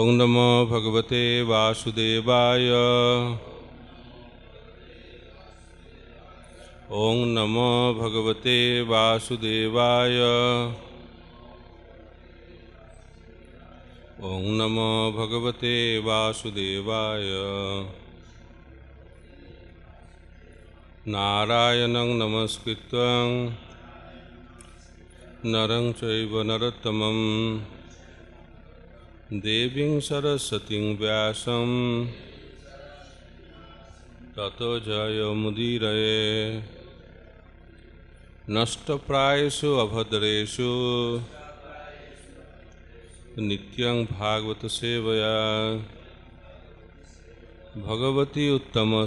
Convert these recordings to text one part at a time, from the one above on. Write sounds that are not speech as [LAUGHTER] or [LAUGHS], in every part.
ॐ नमो भगवते वासुदेवाय ओं नमो भगवते वासुदेवाय ॐ नमो भगवते वासुदेवाय नारायणं नमस्कृत्वं नरं चैव देवीं सरस्वती व्यास ततो जयमुदीरये नष्टप्रायेषु अभद्रेशु नित्यं सेवया भगवती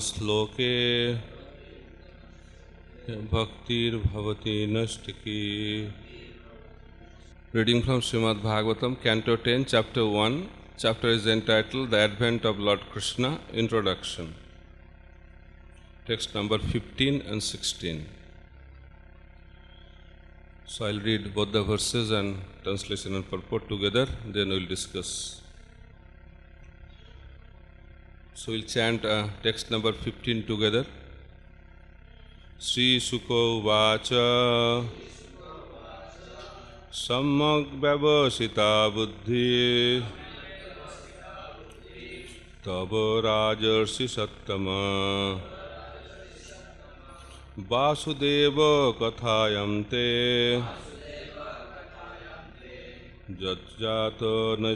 श्लोके भक्तिर्भवती की Reading from Srimad Bhagavatam, Canto 10, Chapter 1. Chapter is entitled The Advent of Lord Krishna, Introduction. Text number 15 and 16. So I'll read both the verses and translation and purport together, then we'll discuss. So we'll chant uh, text number 15 together. Sri Sukho Vacha. तब राजर्षि तव वासुदेव कथायं ते यज्जातनष्टिकीरति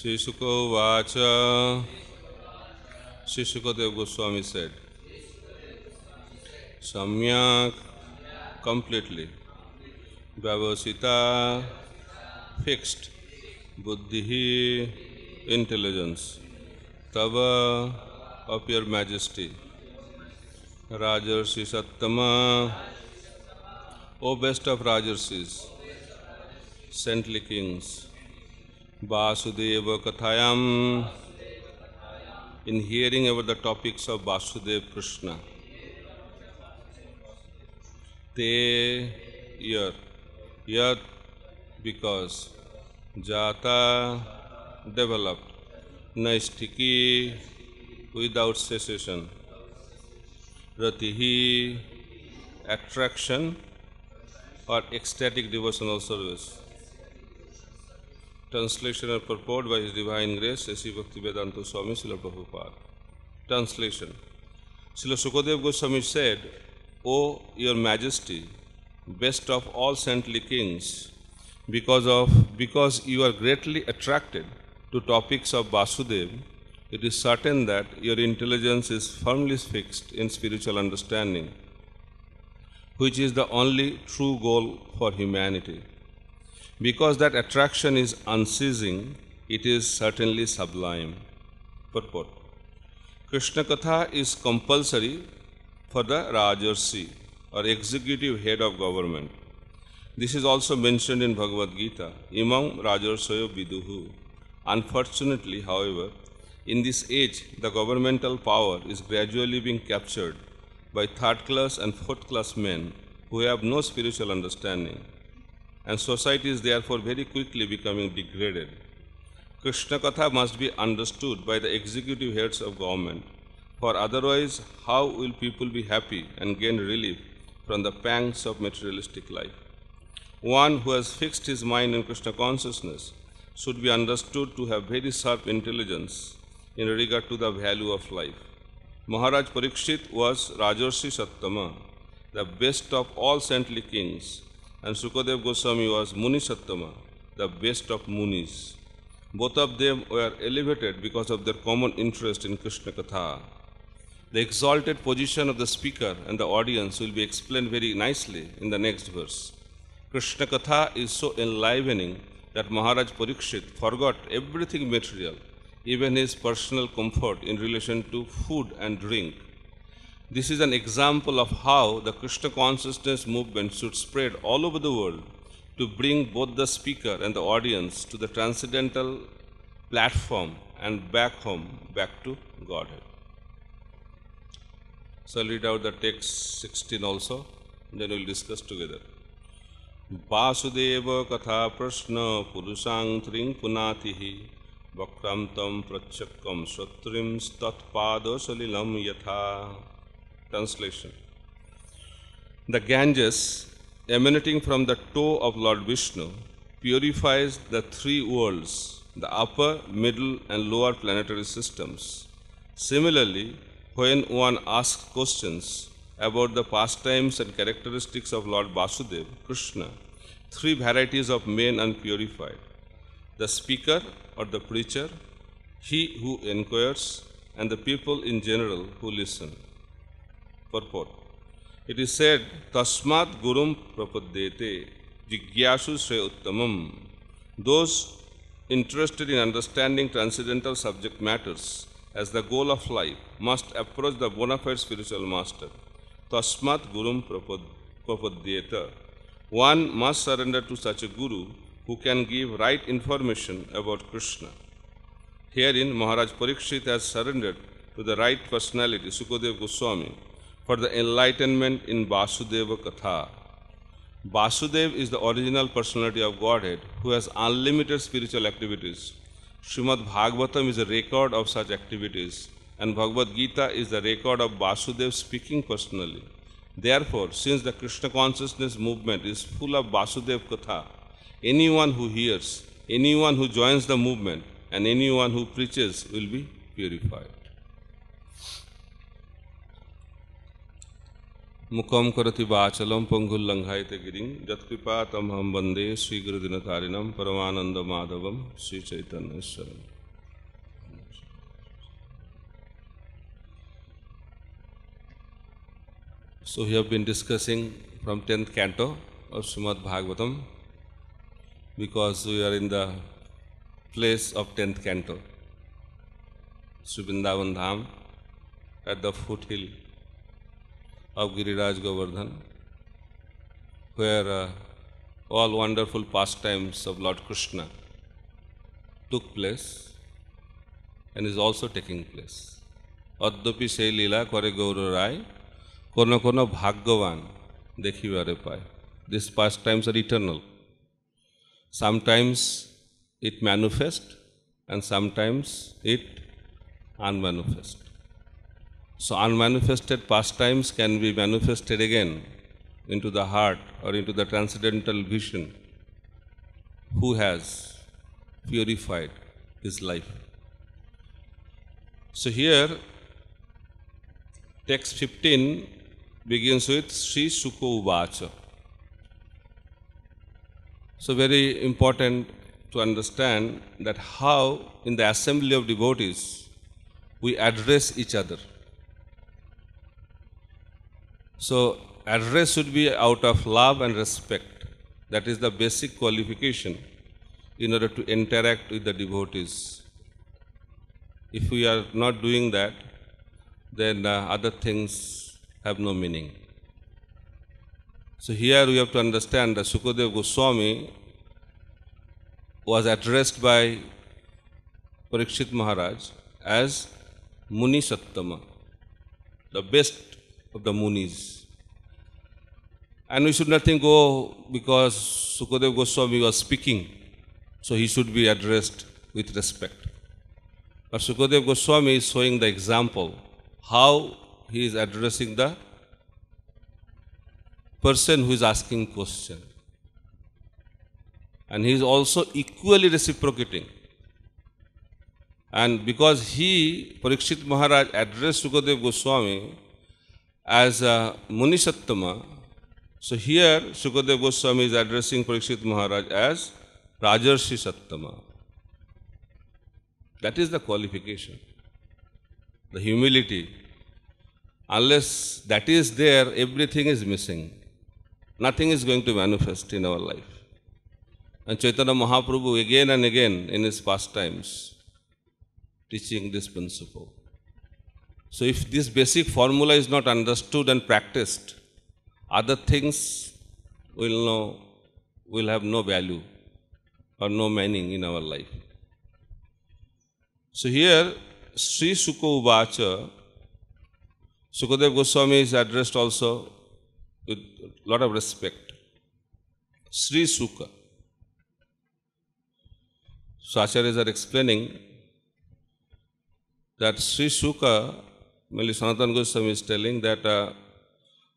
शिशुकोवाच शिशुकदेव गोस्वामी सेठ सम्यक completely व्यवसिता fixed बुद्धि intelligence तब of your majesty राजर्षि सत्तमा ओ बेस्ट ऑफ राजर्षिज सेंटली किंग्स वासुदेव कथायाम in hearing our the topics of Vasudeva Krishna there यर बिकॉज जाता डेवलप नैष्ठिकी विदाउट सेसेशन रति ही attraction or ecstatic devotional service translation and purport by divine grace A C Bhaktivedanta Swami Srila Prabhupada translation Shri Sukadeva Goswami said O your majesty, best of all saintly kings, because of because you are greatly attracted to topics of Vasudev, it is certain that your intelligence is firmly fixed in spiritual understanding, which is the only true goal for humanity. Because that attraction is unceasing, it is certainly sublime. Purport. Krishna Katha is compulsory for the Rajarsi or executive head of government. This is also mentioned in Bhagavad Gita, Imam Rajarsayo Viduhu. Unfortunately, however, in this age, the governmental power is gradually being captured by third class and fourth class men who have no spiritual understanding, and society is therefore very quickly becoming degraded. Krishna Katha must be understood by the executive heads of government for otherwise, how will people be happy and gain relief from the pangs of materialistic life? One who has fixed his mind in Krishna consciousness should be understood to have very sharp intelligence in regard to the value of life. Maharaj Parikshit was Rajarshi Sattama, the best of all saintly kings, and Sukadev Goswami was Muni Sattama, the best of Munis. Both of them were elevated because of their common interest in Krishna Katha. The exalted position of the speaker and the audience will be explained very nicely in the next verse. Krishna Katha is so enlivening that Maharaj Parikshit forgot everything material, even his personal comfort in relation to food and drink. This is an example of how the Krishna consciousness movement should spread all over the world to bring both the speaker and the audience to the transcendental platform and back home, back to Godhead. So I'll read out the text 16 also, then we'll discuss together. Vasudeva कथा प्रश्न पुरुषांतरिं पुनातिः वक्त्रं तं प्रच्छक्कं शत्रिं तत्पादसलिलं Yatha. Translation The Ganges, emanating from the toe of Lord Vishnu, purifies the three worlds, the upper, middle and lower planetary systems. Similarly, when one asks questions about the pastimes and characteristics of Lord Vasudeva, Krishna, three varieties of men unpurified the speaker or the preacher, he who inquires, and the people in general who listen. Purport It is said, Tasmat Gurum Prapadete Jigyasu Shre Uttamam. Those interested in understanding transcendental subject matters as the goal of life must approach the bona fide spiritual master. Tasmat Gurum Prapadyeta. One must surrender to such a guru who can give right information about Krishna. Herein, Maharaj Parikshit has surrendered to the right personality, Sukadev Goswami, for the enlightenment in Vasudeva Katha. Vasudeva is the original personality of Godhead who has unlimited spiritual activities Srimad Bhagavatam is a record of such activities, and Bhagavad Gita is the record of Vasudev speaking personally. Therefore, since the Krishna consciousness movement is full of Vasudev Katha, anyone who hears, anyone who joins the movement, and anyone who preaches will be purified. मुखम करति वाचलम पंगुल गिरी जत्कृपा तम हम वंदे श्रीगुरुदिनकारिणम परमानंद परमाधव श्री चैतन्यश्वर so he have been discussing from tenth canto of Srimad Bhagavatam because we are in the place of tenth canto सुबिंदावन Dham at the foothill of Giriraj Govardhan, where uh, all wonderful pastimes of Lord Krishna took place and is also taking place. অদ্যপি সেই লীলা করে গৌর রায় কোনো কোনো ভাগ্যবান দেখিবারে পায় this pastimes are eternal sometimes it manifest and sometimes it unmanifest so, unmanifested pastimes can be manifested again into the heart or into the transcendental vision who has purified his life. So, here text 15 begins with Sri Sukho Vacha. So, very important to understand that how in the assembly of devotees we address each other. So address should be out of love and respect. That is the basic qualification in order to interact with the devotees. If we are not doing that, then uh, other things have no meaning. So here we have to understand that Sukadev Goswami was addressed by Parikshit Maharaj as Muni Sattama, the best of the Munis. And we should think go because Sukadev Goswami was speaking, so he should be addressed with respect. But Sukadev Goswami is showing the example how he is addressing the person who is asking question. And he is also equally reciprocating. And because he, Parikshit Maharaj, addressed Sukadev Goswami, as a Munisattama. So here Sukadeva Goswami is addressing Parikshit Maharaj as Rajarshi Sattama. That is the qualification, the humility. Unless that is there, everything is missing. Nothing is going to manifest in our life. And Chaitanya Mahaprabhu again and again in his pastimes teaching this principle. So if this basic formula is not understood and practiced, other things will, know, will have no value or no meaning in our life. So here, Sri Sukho Uvacha, Sukadev Goswami is addressed also with a lot of respect. Sri Sukha. So Acharyas are explaining that Sri Sukha mainly Sanatana Goswami is telling that uh,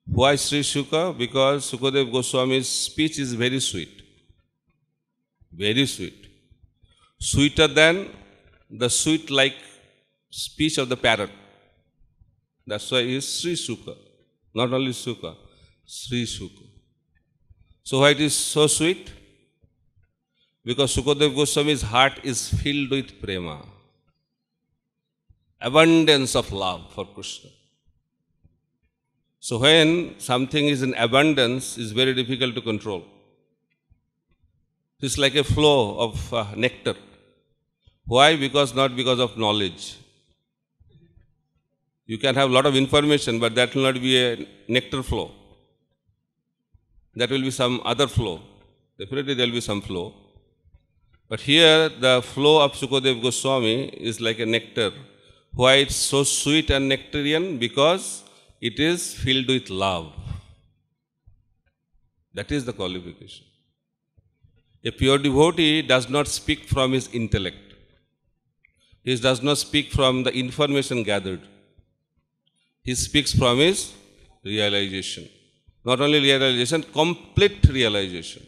why Sri Shuka? Because Sukadev Goswami's speech is very sweet. Very sweet. Sweeter than the sweet like speech of the parrot. That's why he is Sri Shuka. Not only Shuka, Sri Shuka. So why it is so sweet? Because Sukadev Goswami's heart is filled with prema abundance of love for Krishna. So when something is in abundance, it's very difficult to control. It's like a flow of uh, nectar. Why? Because not because of knowledge. You can have a lot of information, but that will not be a nectar flow. That will be some other flow. Definitely there will be some flow. But here, the flow of Sukadev Goswami is like a nectar why it's so sweet and nectarian? Because it is filled with love. That is the qualification. A pure devotee does not speak from his intellect. He does not speak from the information gathered. He speaks from his realization. Not only realization, complete realization.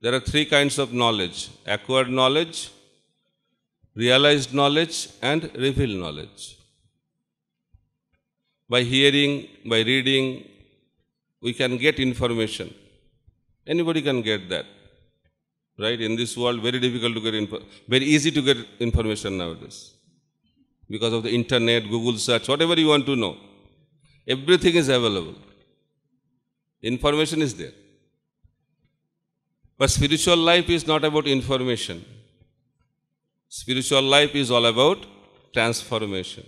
There are three kinds of knowledge. Acquired knowledge, realized knowledge and revealed knowledge. By hearing, by reading, we can get information. Anybody can get that. Right? In this world, very difficult to get information. very easy to get information nowadays. Because of the internet, Google search, whatever you want to know. Everything is available. Information is there. But spiritual life is not about information. Spiritual life is all about transformation.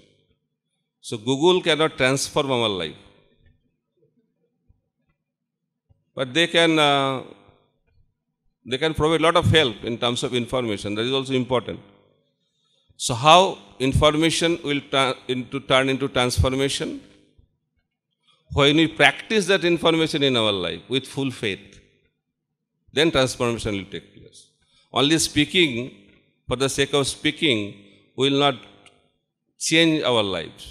So Google cannot transform our life. But they can, uh, they can provide a lot of help in terms of information. That is also important. So how information will into, turn into transformation? When we practice that information in our life with full faith, then transformation will take place. Only speaking for the sake of speaking will not change our lives.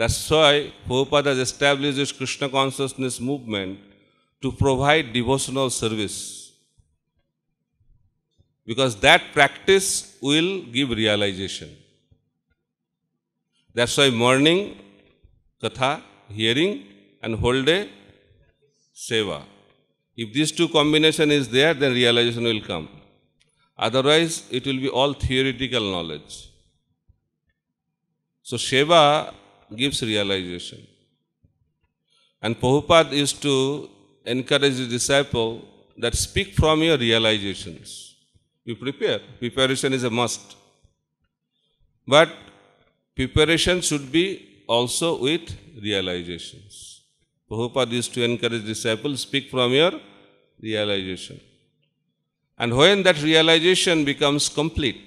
That's why Prabhupada has established this Krishna consciousness movement to provide devotional service. Because that practice will give realization. That's why morning, katha, hearing, and whole day, seva. If these two combination is there, then realization will come. Otherwise, it will be all theoretical knowledge. So, Sheva gives realization. And Prabhupada used to encourage the disciple that speak from your realizations. You prepare. Preparation is a must. But preparation should be also with realizations. Prabhupada used to encourage disciples, speak from your realization. And when that realization becomes complete,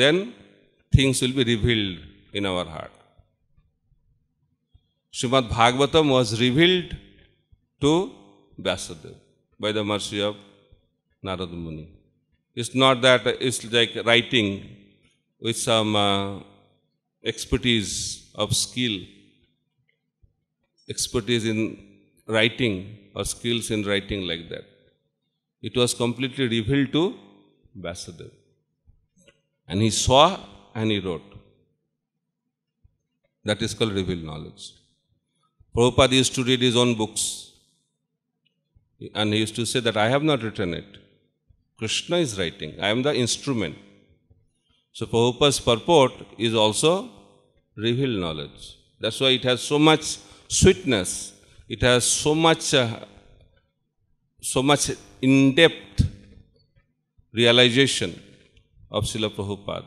then things will be revealed in our heart. Srimad Bhagavatam was revealed to Vyasadeva by the mercy of Narada Muni. It's not that it's like writing with some uh, expertise of skill, expertise in writing or skills in writing like that it was completely revealed to Vasudev. And he saw and he wrote. That is called revealed knowledge. Prabhupada used to read his own books. And he used to say that I have not written it. Krishna is writing. I am the instrument. So Prabhupada's purport is also revealed knowledge. That's why it has so much sweetness. It has so much, uh, so much in-depth realization of Srila Prabhupada.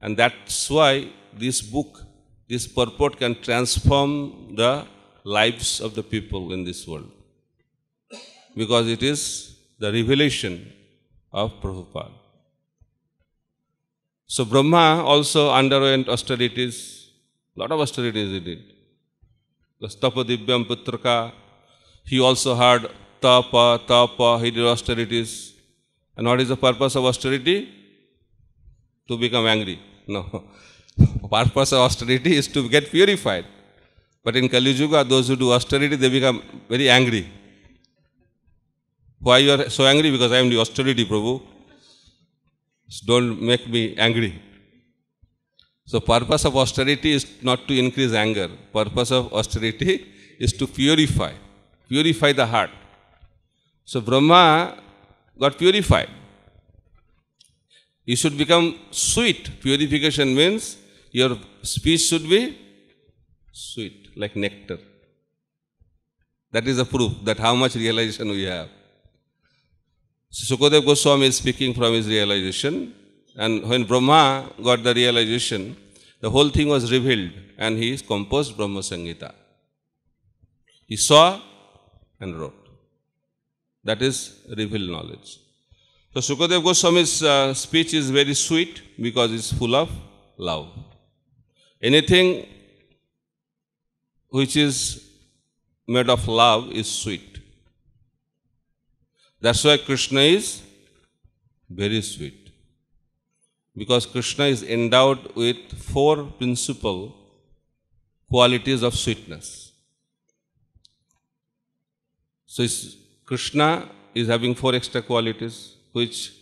And that's why this book, this purport can transform the lives of the people in this world. Because it is the revelation of Prabhupada. So Brahma also underwent austerities, lot of austerities he did. Stapadivyam Putraka, he also had Tapa, tapa, he did austerities. And what is the purpose of austerity? To become angry. No. [LAUGHS] purpose of austerity is to get purified. But in Kali Yuga, those who do austerity, they become very angry. Why you are so angry? Because I am the austerity, Prabhu. So don't make me angry. So purpose of austerity is not to increase anger. Purpose of austerity is to purify. Purify the heart. So Brahma got purified. You should become sweet. Purification means your speech should be sweet, like nectar. That is the proof that how much realization we have. So Sukadev Goswami is speaking from his realization. And when Brahma got the realization, the whole thing was revealed and he composed Brahma Sangita. He saw and wrote. That is revealed knowledge. So Sukadev Goswami's uh, speech is very sweet because it's full of love. Anything which is made of love is sweet. That's why Krishna is very sweet. Because Krishna is endowed with four principal qualities of sweetness. So it's Krishna is having four extra qualities, which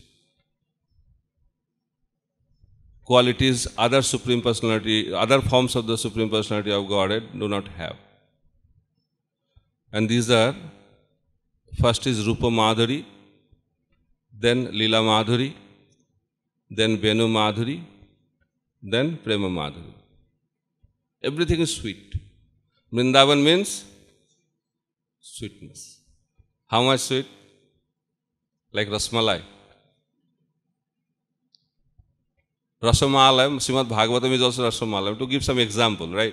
qualities other Supreme Personality, other forms of the Supreme Personality of Godhead do not have. And these are, first is Rupa Madhuri, then Lila Madhuri, then Venu Madhuri, then Prema Madhuri. Everything is sweet. Vrindavan means sweetness. How much sweet? Like rasmalai. Rasamalam, Srimad Bhagavatam is also Rasamalam. To give some example, right?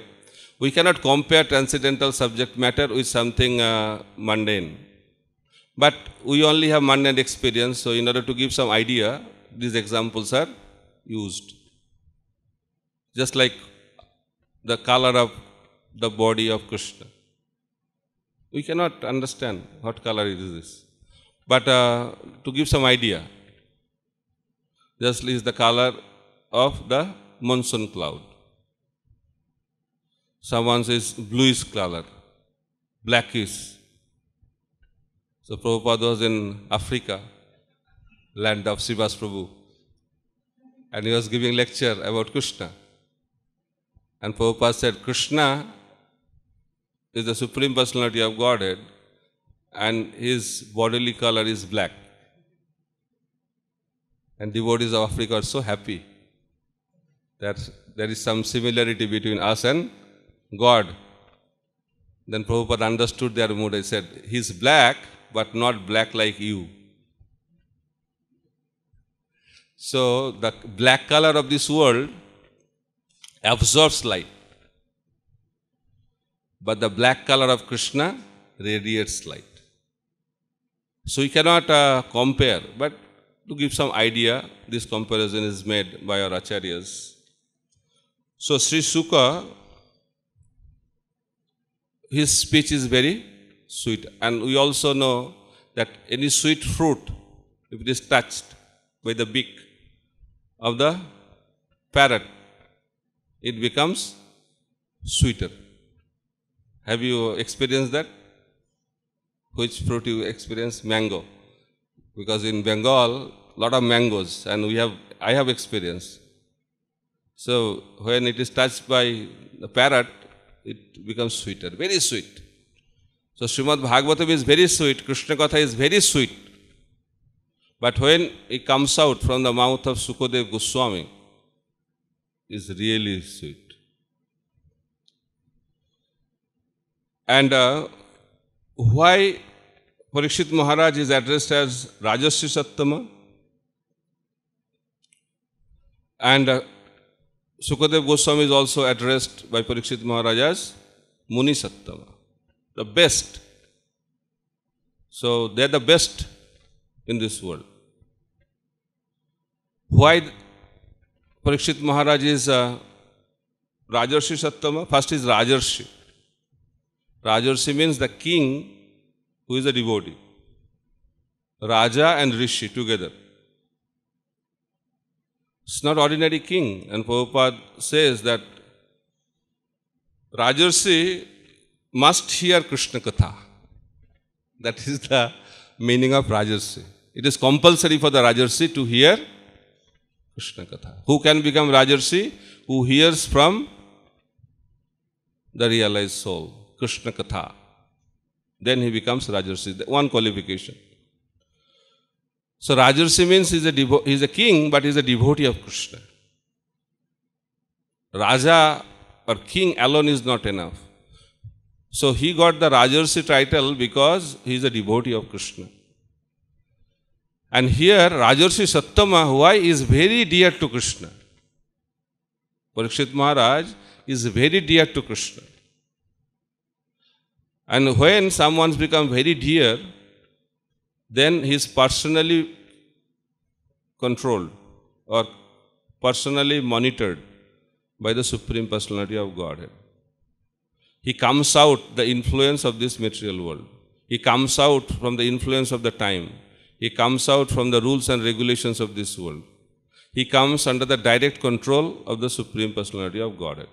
We cannot compare transcendental subject matter with something uh, mundane. But we only have mundane experience, so in order to give some idea, these examples are used. Just like the color of the body of Krishna. We cannot understand what color it is this. But uh, to give some idea, this is the color of the monsoon cloud. Someone says bluish color, blackish. So Prabhupada was in Africa, land of Sivas Prabhu, and he was giving lecture about Krishna. And Prabhupada said, Krishna is the Supreme Personality of Godhead and his bodily color is black. And devotees of Africa are so happy that there is some similarity between us and God. Then Prabhupada understood their mood. He said, He's black, but not black like you. So the black color of this world absorbs light but the black color of Krishna radiates light. So we cannot uh, compare, but to give some idea, this comparison is made by our acharyas. So Sri Suka, his speech is very sweet, and we also know that any sweet fruit, if it is touched by the beak of the parrot, it becomes sweeter. Have you experienced that? Which fruit you experience? Mango. Because in Bengal, lot of mangoes, and we have, I have experienced. So when it is touched by the parrot, it becomes sweeter, very sweet. So Srimad Bhagavatam is very sweet, Krishna Katha is very sweet. But when it comes out from the mouth of Sukadev Goswami, it's really sweet. And uh, why Parikshit Maharaj is addressed as Rajasri Sattama? And uh, Sukadev Goswami is also addressed by Parikshit Maharaj as Muni Sattama, the best. So they are the best in this world. Why Parikshit Maharaj is uh, Rajarshi Sattama? First is Rajarshi. Rajarshi means the king who is a devotee. Raja and Rishi together. It's not ordinary king. And Prabhupada says that Rajarshi must hear Krishna Katha. That is the meaning of Rajarshi. It is compulsory for the Rajarshi to hear Krishna Katha. Who can become Rajarshi? Who hears from the realized soul. Krishna Katha. Then he becomes Rajarshi. One qualification. So Rajarshi means he's a, devo- he's a king, but he's a devotee of Krishna. Raja or king alone is not enough. So he got the Rajarshi title because he is a devotee of Krishna. And here Rajarshi Sattama, why is very dear to Krishna. Parikshit Maharaj is very dear to Krishna. And when someone's become very dear, then he is personally controlled or personally monitored by the Supreme Personality of Godhead. He comes out the influence of this material world. He comes out from the influence of the time. He comes out from the rules and regulations of this world. He comes under the direct control of the Supreme Personality of Godhead.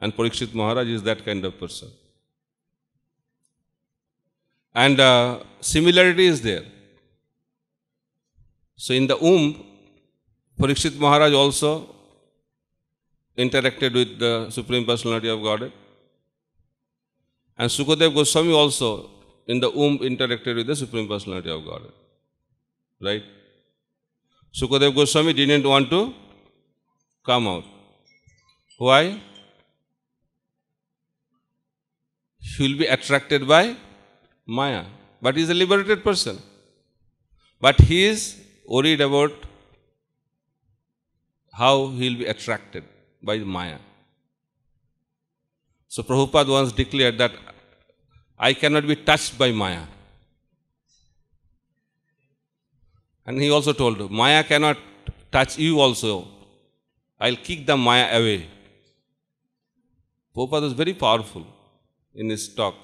And Parikshit Maharaj is that kind of person. And uh, similarity is there. So in the womb, Parikshit Maharaj also interacted with the Supreme Personality of Godhead. And Sukadev Goswami also in the womb interacted with the Supreme Personality of Godhead. Right? Sukadev Goswami didn't want to come out. Why? He will be attracted by Maya. But he is a liberated person. But he is worried about how he will be attracted by the Maya. So Prabhupada once declared that I cannot be touched by Maya. And he also told, Maya cannot touch you also. I'll kick the Maya away. Prabhupada was very powerful in his talk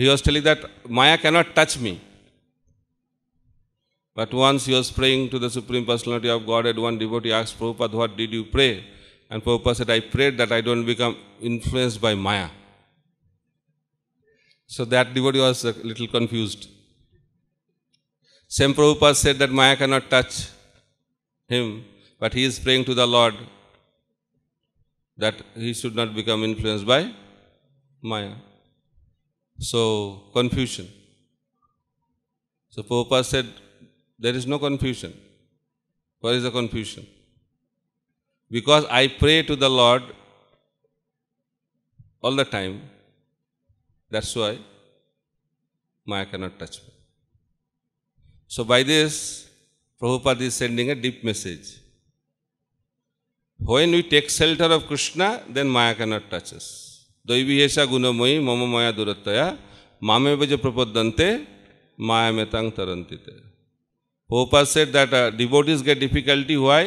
he was telling that Maya cannot touch me. But once he was praying to the Supreme Personality of Godhead, one devotee asked Prabhupada, what did you pray? And Prabhupada said, I prayed that I don't become influenced by Maya. So that devotee was a little confused. Same Prabhupada said that Maya cannot touch him, but he is praying to the Lord that he should not become influenced by Maya. So, confusion. So, Prabhupada said, there is no confusion. Where is the confusion? Because I pray to the Lord all the time, that's why Maya cannot touch me. So, by this, Prabhupada is sending a deep message. When we take shelter of Krishna, then Maya cannot touch us. दैवीयेशा गुणमयी मम माया दुरत्तया मामे बजे प्रपद्यंते माया मेतांग तरंतिते होपा set that is get difficulty हुआ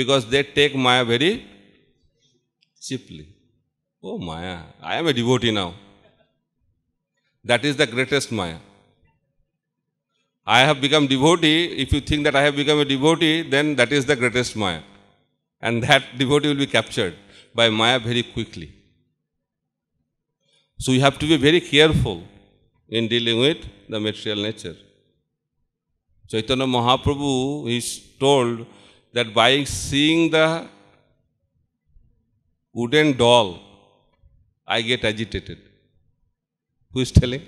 because they take Maya very चिपली O Maya I M A डिबोटी now that is the greatest Maya I have become डिबोटी if you think that I have become a डिबोटी then that is the greatest Maya and that डिबोटी will be captured by Maya very quickly So you have to be very careful in dealing with the material nature. Chaitanya Mahaprabhu is told that by seeing the wooden doll, I get agitated. Who is telling?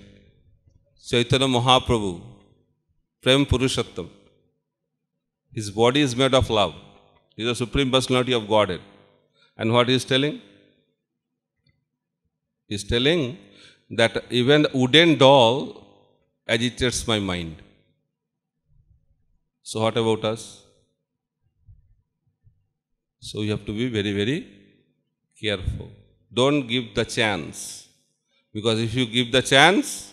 Chaitanya Mahaprabhu, Prem Purushottam. His body is made of love. He is the Supreme Personality of Godhead. And what he is telling? is telling that even the wooden doll agitates my mind. So what about us? So you have to be very, very careful. Don't give the chance. Because if you give the chance,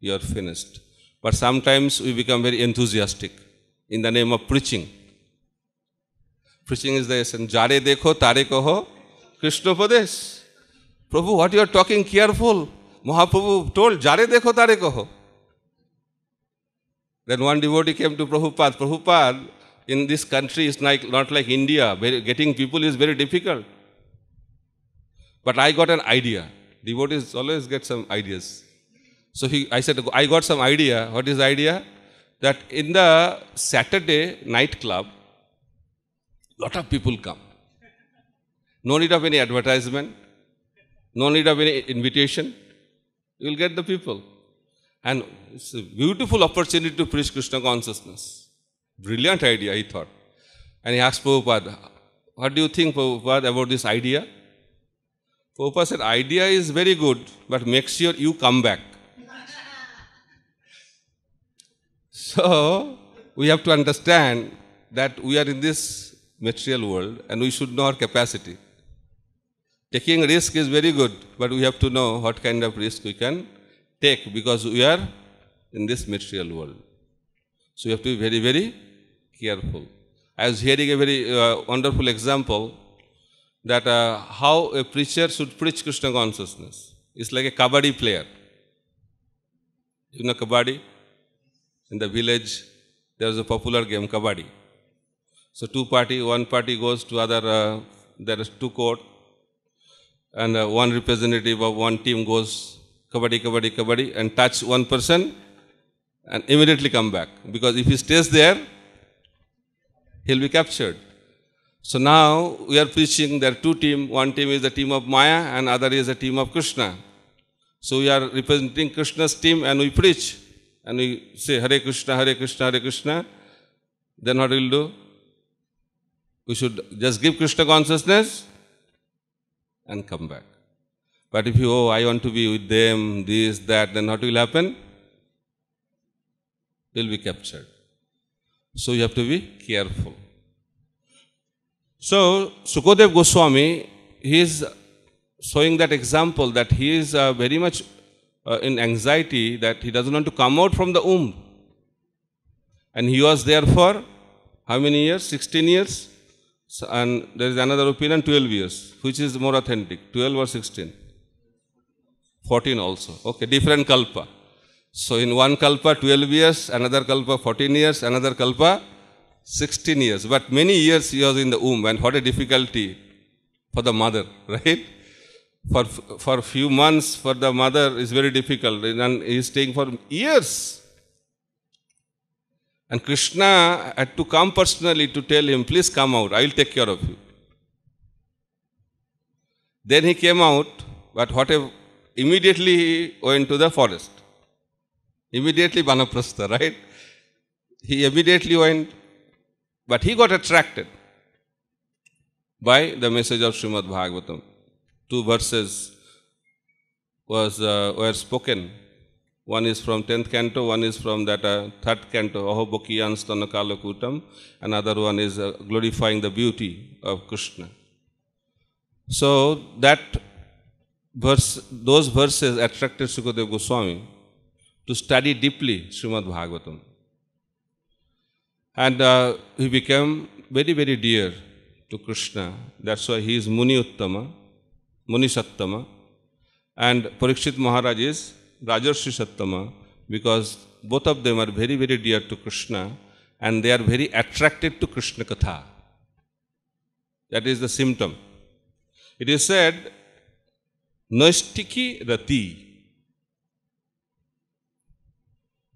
you are finished. But sometimes we become very enthusiastic in the name of preaching. Preaching is the essence. Jare dekho, tare koho, Krishna Pradesh. Prabhu, what you are talking, careful. Mahaprabhu told, Jare dekho tare koho. Then one devotee came to Prabhupada. Prabhupada, in this country, is like, not like India. getting people is very difficult. But I got an idea. Devotees always get some ideas. So he, I said, I got some idea. What is the idea? That in the Saturday night club, lot of people come. No need of any advertisement. No need of any invitation. You will get the people. And it's a beautiful opportunity to preach Krishna consciousness. Brilliant idea, he thought. And he asked Prabhupada, What do you think, Prabhupada, about this idea? Prabhupada said, Idea is very good, but make sure you come back. [LAUGHS] so, we have to understand that we are in this material world and we should know our capacity. Taking risk is very good, but we have to know what kind of risk we can take because we are in this material world. So we have to be very, very careful. I was hearing a very uh, wonderful example that uh, how a preacher should preach Krishna consciousness. It's like a kabaddi player. You know kabaddi? In the village, there is a popular game, kabaddi. So two party, one party goes to other, uh, there is two court, and uh, one representative of one team goes kabaddi, kabaddi, kabaddi and touch one person and immediately come back. Because if he stays there, he'll be captured. So now we are preaching there are two teams. One team is the team of Maya and other is the team of Krishna. So we are representing Krishna's team and we preach. And we say Hare Krishna, Hare Krishna, Hare Krishna. Then what will do? We should just give Krishna consciousness and come back. But if you, oh, I want to be with them, this, that, then what will happen? will be captured. So you have to be careful. So Sukadev Goswami, he is showing that example that he is uh, very much uh, in anxiety that he doesn't want to come out from the womb. And he was there for how many years? 16 years? So, and there is another opinion 12 years. Which is more authentic, 12 or 16? 14 also. Okay, different kalpa. So in one kalpa 12 years, another kalpa 14 years, another kalpa 16 years. But many years he was in the womb and what a difficulty for the mother, [LAUGHS] right? For, for few months for the mother is very difficult and he is staying for years. And Krishna had to come personally to tell him, Please come out, I will take care of you. Then he came out, but whatever, immediately he went to the forest. Immediately Vanaprastha, right? He immediately went, but he got attracted by the message of Srimad Bhagavatam. Two verses was, uh, were spoken One is from 10th canto, one is from that uh, third canto, Ahobokiyanstanakala Kutam. Another one is uh, glorifying the beauty of Krishna. So that verse, those verses attracted sukadev Goswami to study deeply Srimad Bhagavatam. And uh, he became very, very dear to Krishna. That's why he is Muni Uttama, Muni Sattama. And Parikshit Maharaj is Rajarshi Sattama because both of them are very, very dear to Krishna and they are very attracted to Krishna Katha. That is the symptom. It is said, Naistiki Rati.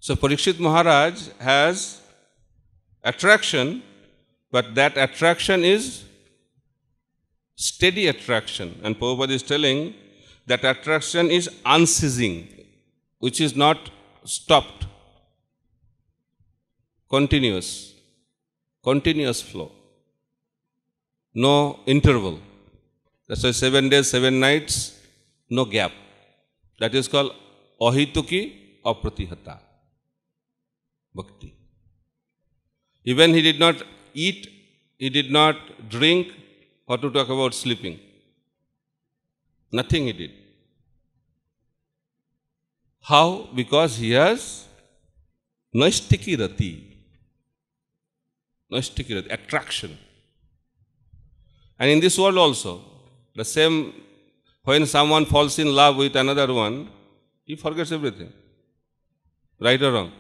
So Parikshit Maharaj has attraction, but that attraction is steady attraction. And Prabhupada is telling that attraction is unceasing which is not stopped, continuous, continuous flow, no interval. That's why seven days, seven nights, no gap. That is called ahituki apratihata bhakti. Even he did not eat, he did not drink, or to talk about sleeping. Nothing he did. How? Because he has naistiki rati. Naistiki rati, attraction. And in this world also, the same, when someone falls in love with another one, he forgets everything. Right or wrong?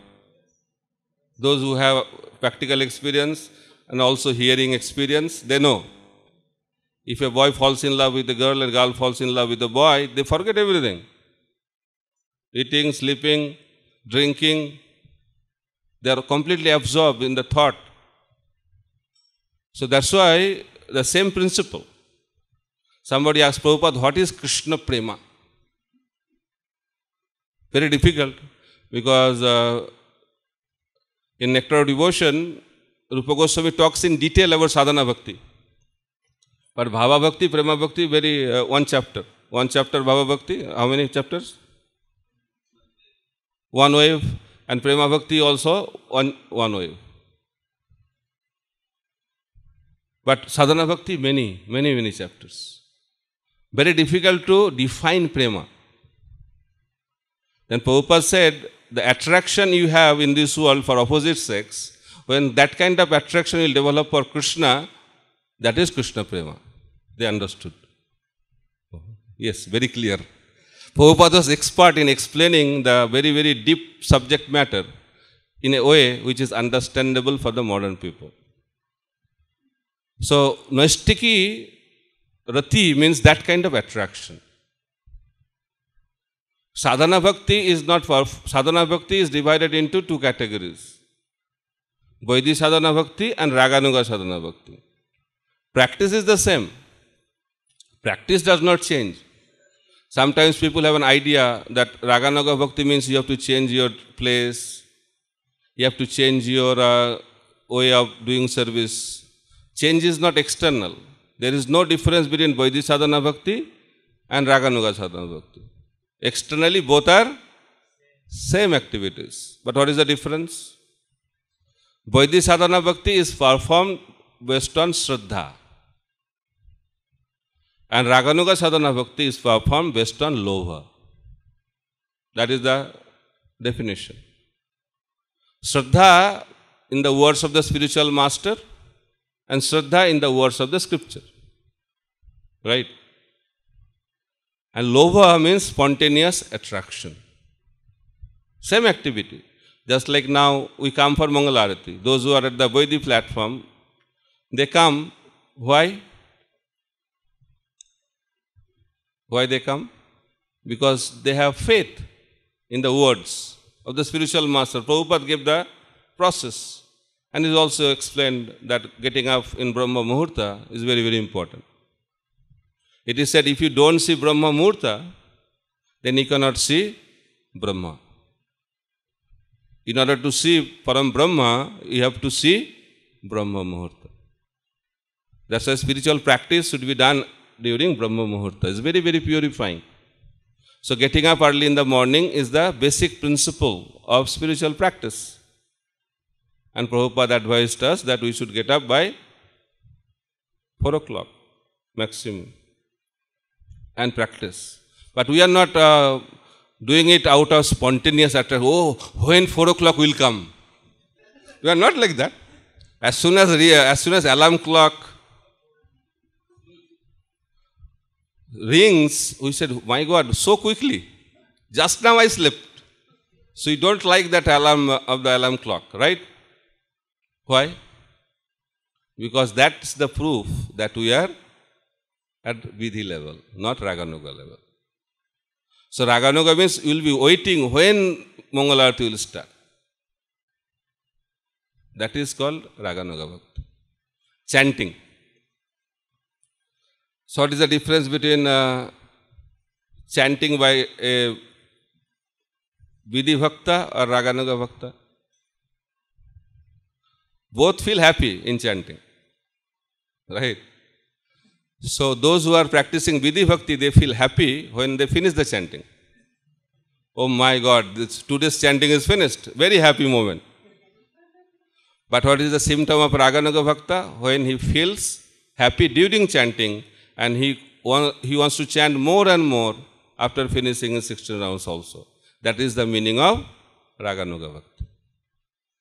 Those who have practical experience and also hearing experience, they know. If a boy falls in love with a girl and girl falls in love with a boy, they forget everything. eating, sleeping, drinking. They are completely absorbed in the thought. So that's why the same principle. Somebody asks Prabhupada, what is Krishna Prema? Very difficult because uh, in Nectar of Devotion, Rupa Goswami talks in detail about sadhana bhakti. But bhava bhakti, prema bhakti, very uh, one chapter. One chapter bhava bhakti, how many chapters? one wave and Prema Bhakti also one, one wave. But Sadhana Bhakti, many, many, many chapters. Very difficult to define Prema. Then Prabhupada said, the attraction you have in this world for opposite sex, when that kind of attraction will develop for Krishna, that is Krishna Prema. They understood. Oh, yes, very clear. Prabhupada was expert in explaining the very, very deep subject matter in a way which is understandable for the modern people. So, Naistiki Rati means that kind of attraction. Sadhana Bhakti is not for, Sadhana Bhakti is divided into two categories. Vaidhi Sadhana Bhakti and Raganuga Sadhana Bhakti. Practice is the same. Practice does not change. Sometimes people have an idea that Raganaga Bhakti means you have to change your place, you have to change your uh, way of doing service. Change is not external. There is no difference between Vaidhi Sadhana Bhakti and Raganuga Sadhana Bhakti. Externally, both are same activities. But what is the difference? Vaidhi Sadhana Bhakti is performed based on Shraddha. And Raganuga Sadhana Bhakti is performed based on Lova. That is the definition. Shraddha in the words of the spiritual master and Shraddha in the words of the scripture. Right? And Lova means spontaneous attraction. Same activity. Just like now we come for Mangalarati. Those who are at the Vaidhi platform, they come. Why? Why they come? Because they have faith in the words of the spiritual master. Prabhupada gave the process. And he also explained that getting up in Brahma Muhurta is very, very important. It is said if you don't see Brahma Muhurta, then you cannot see Brahma. In order to see Param Brahma, you have to see Brahma Muhurta. That's why spiritual practice should be done during Brahma Muhurta. It's very, very purifying. So getting up early in the morning is the basic principle of spiritual practice. And Prabhupada advised us that we should get up by 4 o'clock maximum and practice. But we are not uh, doing it out of spontaneous attraction. Oh, when 4 o'clock will come. We are not like that. As soon as, as soon as alarm clock rings, we said, My God, so quickly. Just now I slept. So you don't like that alarm uh, of the alarm clock, right? Why? Because that's the proof that we are at Vidhi level, not Raganuga level. So Raganuga means you will be waiting when Mangalarti will start. That is called Raganuga Bhakti. Chanting. So what is the difference between uh, chanting by a Vidhi Bhakta or Raganuga Bhakta? Both feel happy in chanting, right? So those who are practicing Vidhi Bhakti, they feel happy when they finish the chanting. Oh my God, this, today's chanting is finished. Very happy moment. But what is the symptom of Raganuga Bhakta? When he feels happy during chanting, and he, he wants to chant more and more after finishing his 16 rounds also. That is the meaning of Raganuga Bhakti.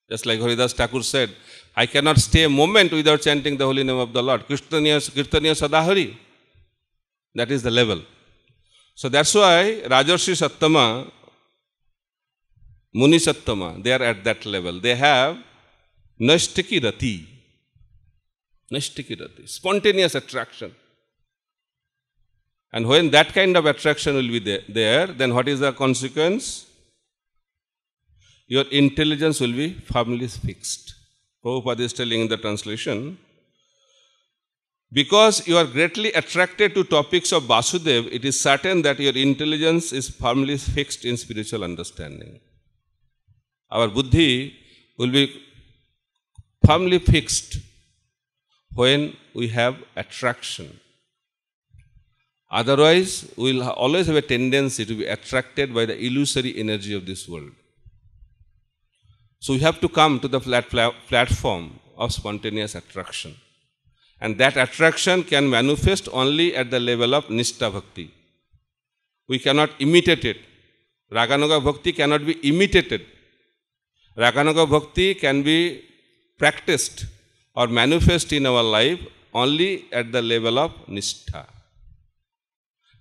Just like Haridas Thakur said, I cannot stay a moment without chanting the holy name of the Lord. Krishna Kirtaniya Sadahari. That is the level. So that's why Rajarshi Sattama, Muni Sattama, they are at that level. They have Nashtiki Rati. Nashtiki Rati, spontaneous attraction. And when that kind of attraction will be there, there, then what is the consequence? Your intelligence will be firmly fixed. Prabhupada is telling in the translation, because you are greatly attracted to topics of Basudeva, it is certain that your intelligence is firmly fixed in spiritual understanding. Our buddhi will be firmly fixed when we have attraction Otherwise, we will always have a tendency to be attracted by the illusory energy of this world. So we have to come to the flat platform of spontaneous attraction. And that attraction can manifest only at the level of nistha Bhakti. We cannot imitate it. Raganuga Bhakti cannot be imitated. Raganuga Bhakti can be practiced or manifest in our life only at the level of nistha.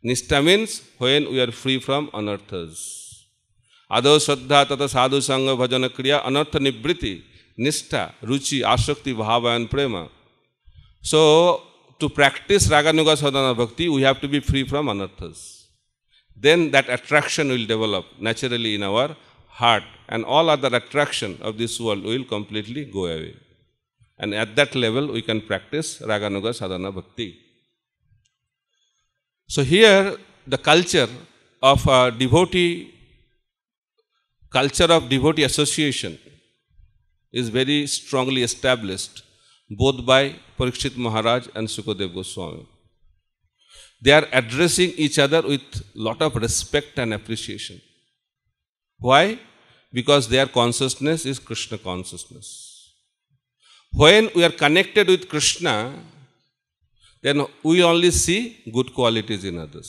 Nishta means when we are free from anarthas. Adho Saddha Tata Sadhu Sangha Bhajana Kriya Anartha Nibriti Nishta Ruchi Ashakti Bhava and Prema. So to practice Raganuga Sadhana Bhakti we have to be free from anarthas. Then that attraction will develop naturally in our heart and all other attraction of this world will completely go away. And at that level we can practice Raganuga Sadhana Bhakti. So here the culture of a devotee, culture of devotee association is very strongly established both by Parikshit Maharaj and Sukadev Goswami. They are addressing each other with lot of respect and appreciation. Why? Because their consciousness is Krishna consciousness. When we are connected with Krishna, then we only see good qualities in others.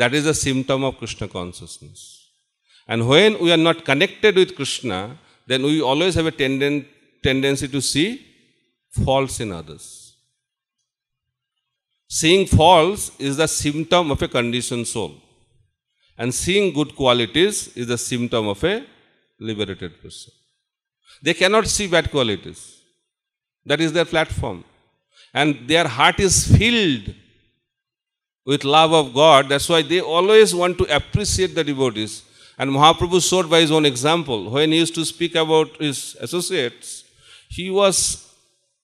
That is a symptom of Krishna consciousness. And when we are not connected with Krishna, then we always have a tenden- tendency to see faults in others. Seeing faults is the symptom of a conditioned soul. And seeing good qualities is the symptom of a liberated person. They cannot see bad qualities. That is their platform and their heart is filled with love of God. That's why they always want to appreciate the devotees. And Mahaprabhu showed by his own example, when he used to speak about his associates, he was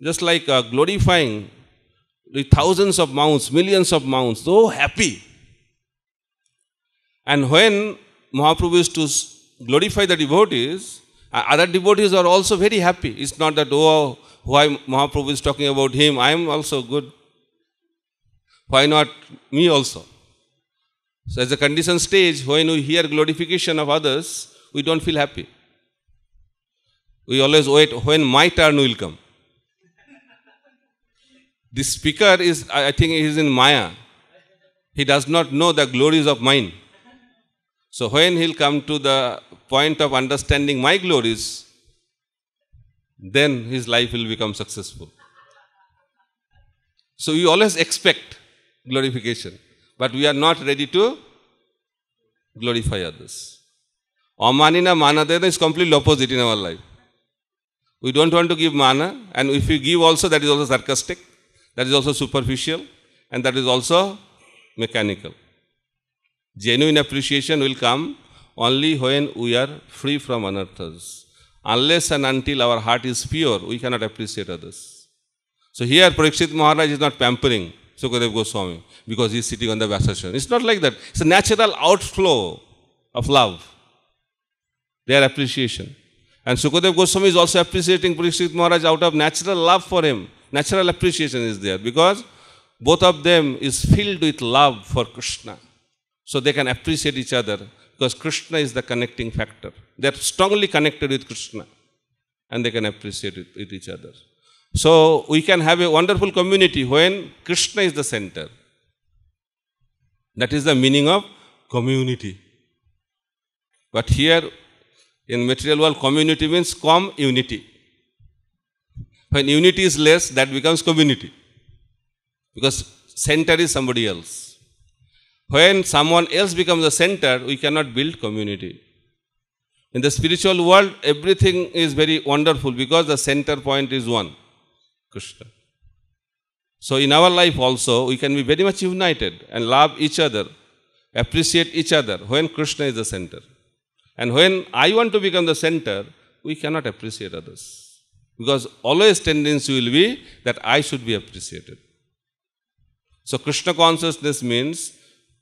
just like uh, glorifying the thousands of mounts, millions of mounts, so happy. And when Mahaprabhu used to glorify the devotees, other devotees are also very happy. It's not that, oh, why Mahaprabhu is talking about him. I am also good. Why not me also? So as a condition stage, when we hear glorification of others, we don't feel happy. We always wait when my turn will come. This speaker is, I think, he is in Maya. He does not know the glories of mine. So when he'll come to the point of understanding my glories, then his life will become successful. So we always expect glorification, but we are not ready to glorify others. Amanina manadena is completely opposite in our life. We don't want to give mana, and if we give also, that is also sarcastic, that is also superficial, and that is also mechanical. Genuine appreciation will come only when we are free from unearthers. Unless and until our heart is pure, we cannot appreciate others. So here Parikshit Maharaj is not pampering Sukadev Goswami because he is sitting on the Vasasana. It's not like that. It's a natural outflow of love, their appreciation. And Sukadev Goswami is also appreciating Parikshit Maharaj out of natural love for him. Natural appreciation is there because both of them is filled with love for Krishna. So they can appreciate each other because Krishna is the connecting factor. They're strongly connected with Krishna and they can appreciate it with each other. So we can have a wonderful community when Krishna is the center. That is the meaning of community. But here in material world, community means com unity. When unity is less, that becomes community. Because center is somebody else. When someone else becomes the center, we cannot build community. In the spiritual world, everything is very wonderful because the center point is one Krishna. So, in our life also, we can be very much united and love each other, appreciate each other when Krishna is the center. And when I want to become the center, we cannot appreciate others. Because always tendency will be that I should be appreciated. So Krishna consciousness means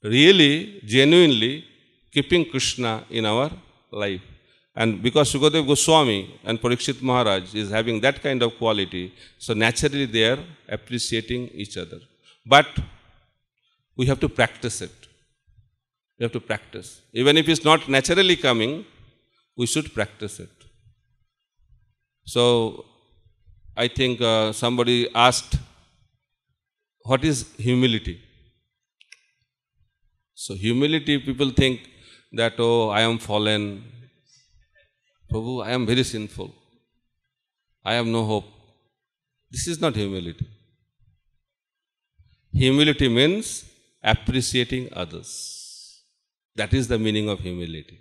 really, genuinely keeping Krishna in our life. And because Sukadev Goswami and Parikshit Maharaj is having that kind of quality, so naturally they are appreciating each other. But we have to practice it. We have to practice. Even if it's not naturally coming, we should practice it. So I think uh, somebody asked, what is humility? So humility, people think that, oh, I am fallen. Prabhu, I am very sinful. I have no hope. This is not humility. Humility means appreciating others. That is the meaning of humility.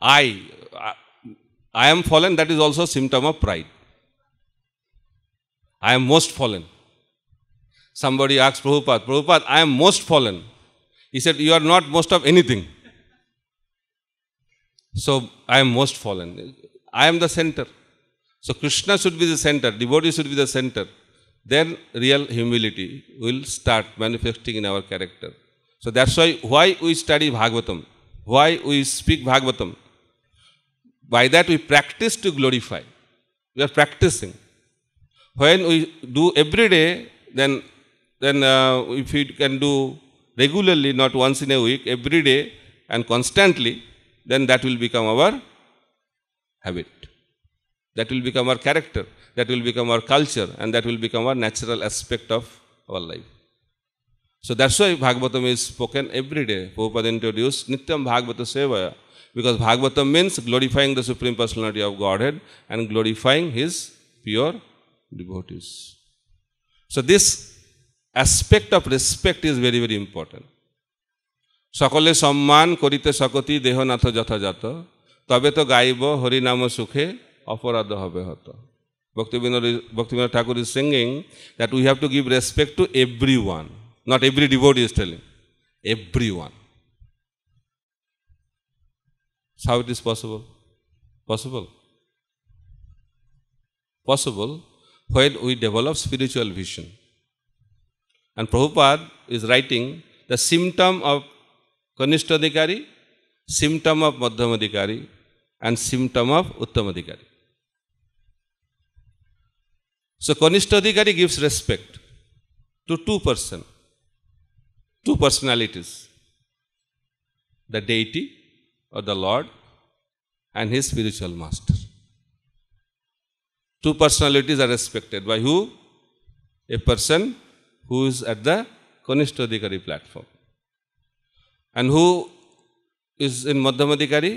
I, I, I am fallen, that is also a symptom of pride. I am most fallen. Somebody asks Prabhupada, Prabhupada, I am most fallen. He said, You are not most of anything. So I am most fallen. I am the center. So Krishna should be the center, devotee should be the center. Then real humility will start manifesting in our character. So that's why why we study Bhagavatam, why we speak Bhagavatam. By that we practice to glorify. We are practicing. When we do every day, then then uh, if we can do regularly, not once in a week, every day and constantly, then that will become our habit. That will become our character, that will become our culture, and that will become our natural aspect of our life. So that's why Bhagavatam is spoken every day. Prabhupada introduced Nityam Bhagavata Sevaya. Because Bhagavatam means glorifying the Supreme Personality of Godhead and glorifying His pure devotees. So this aspect of respect is very very important সকলে সম্মান করিতে সকতি দেহনাথ যথাযথ তবে তো গাইব হরিনাম সুখে অপরাধ হবে হত Bhaktivinoda Bhaktivinoda Thakur is singing that we have to give respect to everyone not every devotee is telling everyone how it is possible possible possible when we develop spiritual vision And Prabhupada is writing the symptom of Kanishthadikari, symptom of Madhyamadikari, and symptom of Uttamadikari. So Kanishthadikari gives respect to two persons, two personalities, the deity or the Lord and his spiritual master. Two personalities are respected by who? A person who is at the Konishta platform. And who is in Adhikari,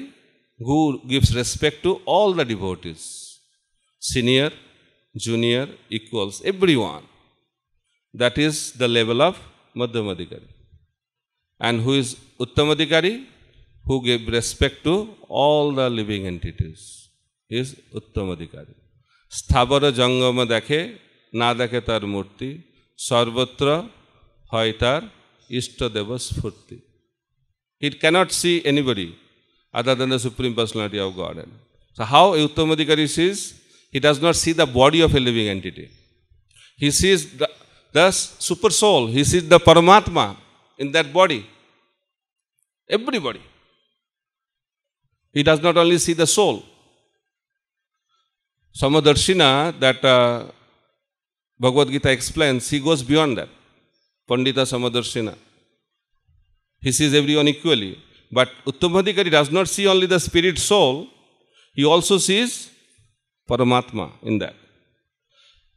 Who gives respect to all the devotees, senior, junior, equals, everyone. That is the level of Adhikari. And who is Adhikari, Who gave respect to all the living entities. is uttam স্থাবর জঙ্গম দেখে dakhe nadakhe tar murti সর্বত্র হয় তার ইষ্টদেব স্ফূর্তি It cannot see anybody other than the Supreme Personality of Godhead. So how Uttamadikari sees? He does not see the body of a living entity. He sees the, the super soul. He sees the Paramatma in that body. Everybody. He does not only see the soul. Samadarshina, that uh, Bhagavad Gita explains, he goes beyond that. Pandita Samadarshina. He sees everyone equally. But Uttamadhikari does not see only the spirit soul, he also sees Paramatma in that.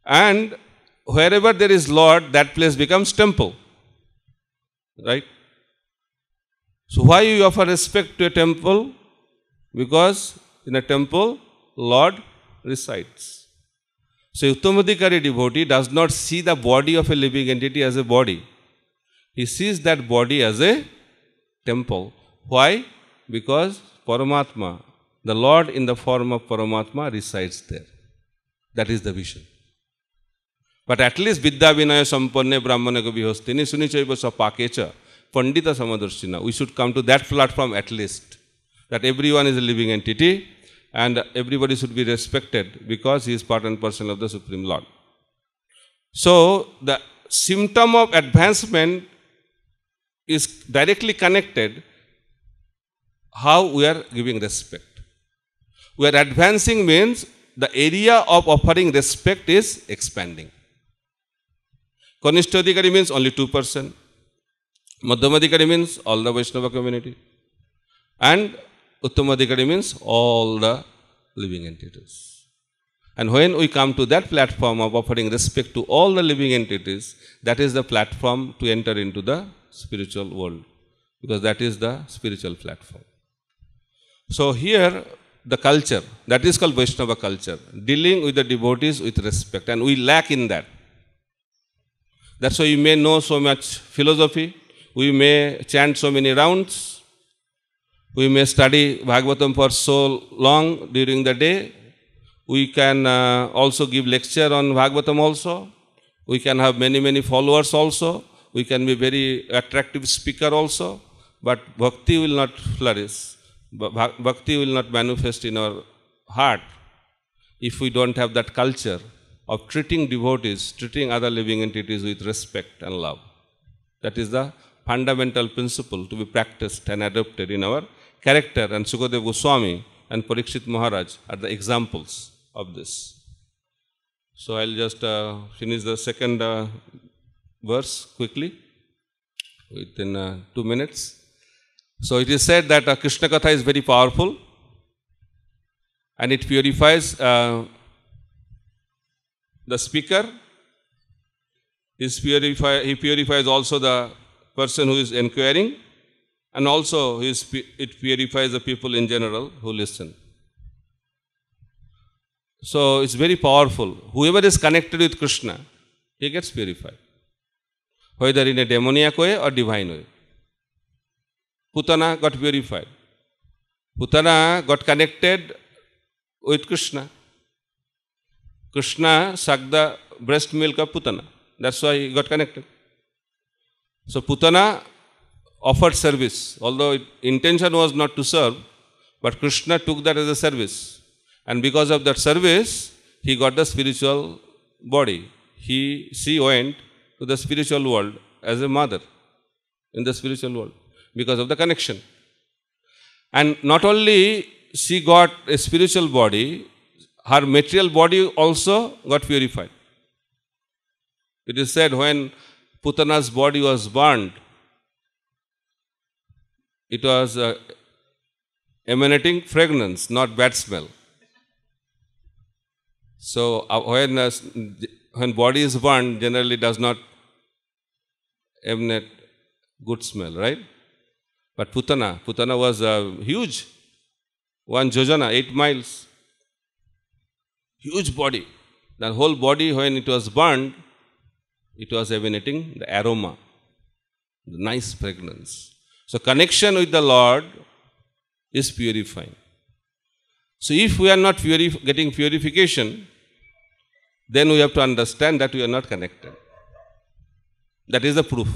And wherever there is Lord, that place becomes temple. Right? So why you offer respect to a temple? Because in a temple, Lord resides. So Uttamadhikari devotee does not see the body of a living entity as a body. He sees that body as a temple. Why? Because Paramatma, the Lord in the form of Paramatma resides there. That is the vision. But at least Vidya Vinaya Sampanne Brahmana Gavihostini Sunichaivasa Pakecha Pandita Samadarshina. We should come to that platform at least. That everyone is a living entity and everybody should be respected because he is part and parcel of the Supreme Lord. So, the symptom of advancement is directly connected how we are giving respect. We are advancing means the area of offering respect is expanding. Kanishthadikari means only 2%. Madhavadikari means all the Vaishnava community. And Uttamadhikari means all the living entities. And when we come to that platform of offering respect to all the living entities, that is the platform to enter into the spiritual world, because that is the spiritual platform. So here, the culture, that is called Vaishnava culture, dealing with the devotees with respect, and we lack in that. That's why you may know so much philosophy, we may chant so many rounds, we may study Bhagavatam for so long during the day. We can uh, also give lecture on Bhagavatam also. We can have many, many followers also. We can be very attractive speaker also. But bhakti will not flourish. Bhakti will not manifest in our heart if we don't have that culture of treating devotees, treating other living entities with respect and love. That is the fundamental principle to be practiced and adopted in our character and Sukadev Goswami and Parikshit Maharaj are the examples of this. So I'll just uh, finish the second uh, verse quickly within uh, two minutes. So it is said that uh, Krishna Katha is very powerful and it purifies uh, the speaker. he purifies also the person who is inquiring and also it purifies the people in general who listen. So it's very powerful. Whoever is connected with Krishna, he gets purified, whether in a demoniac way or divine way. Putana got purified. Putana got connected with Krishna. Krishna sucked the breast milk of Putana. That's why he got connected. So Putana offered service, although it, intention was not to serve, but Krishna took that as a service. And because of that service, he got the spiritual body. He, she went to the spiritual world as a mother in the spiritual world because of the connection. And not only she got a spiritual body, her material body also got purified. It is said when Putana's body was burned, it was uh, emanating fragrance, not bad smell. So uh, when, uh, when body is burned, generally does not emanate good smell, right? But Putana, Putana was uh, huge, one jojana, eight miles, huge body. The whole body, when it was burned, it was emanating the aroma, the nice fragrance. So connection with the Lord is purifying. So if we are not purif getting purification, then we have to understand that we are not connected. That is the proof.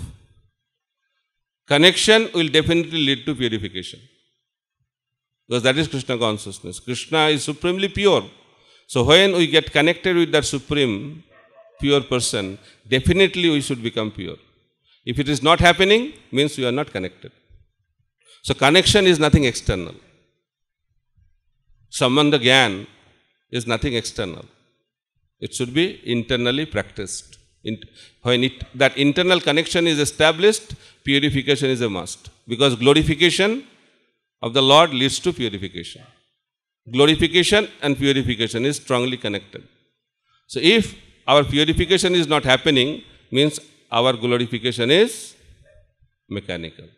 Connection will definitely lead to purification. Because that is Krishna consciousness. Krishna is supremely pure. So when we get connected with that supreme, pure person, definitely we should become pure. If it is not happening, means we are not connected. So connection is nothing external. Sambandha Gyan is nothing external. It should be internally practiced. In, when it, that internal connection is established, purification is a must. Because glorification of the Lord leads to purification. Glorification and purification is strongly connected. So if our purification is not happening, means our glorification is mechanical.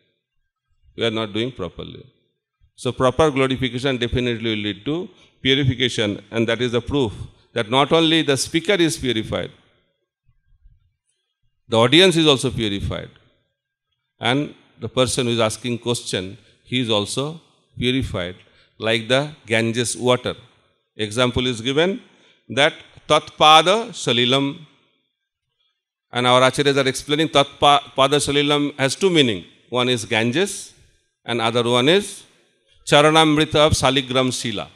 We are not doing properly. So proper glorification definitely will lead to purification and that is the proof that not only the speaker is purified, the audience is also purified and the person who is asking question, he is also purified like the Ganges water. Example is given that Tatpada Salilam, and our acharyas are explaining Tatpada Salilam has two meaning. One is Ganges and other one is Charanamrita of Saligram Sila.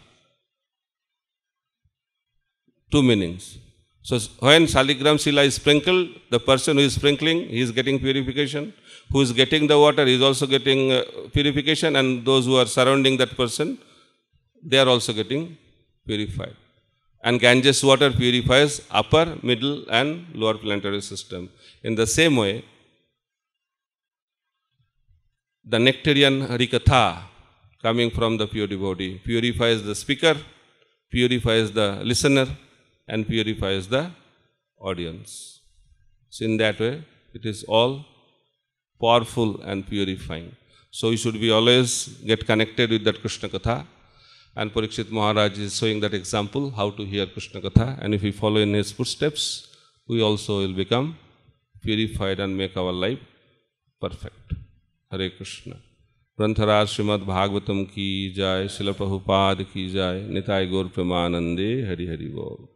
Two meanings. So when Saligram Sila is sprinkled, the person who is sprinkling, he is getting purification. Who is getting the water is also getting uh, purification and those who are surrounding that person, they are also getting purified. And Ganges water purifies upper, middle and lower planetary system. In the same way, the nectarian Harikatha coming from the pure devotee purifies the speaker, purifies the listener, and purifies the audience. So, in that way, it is all powerful and purifying. So, you should be always get connected with that Krishna Katha. And Parikshit Maharaj is showing that example how to hear Krishna Katha. And if we follow in his footsteps, we also will become purified and make our life perfect. हरे कृष्ण ग्रंथराज श्रीमद भागवतम की जाय शिल प्रभुपाद की जाय निताय गौर प्रमानंदे हरि हरि बोल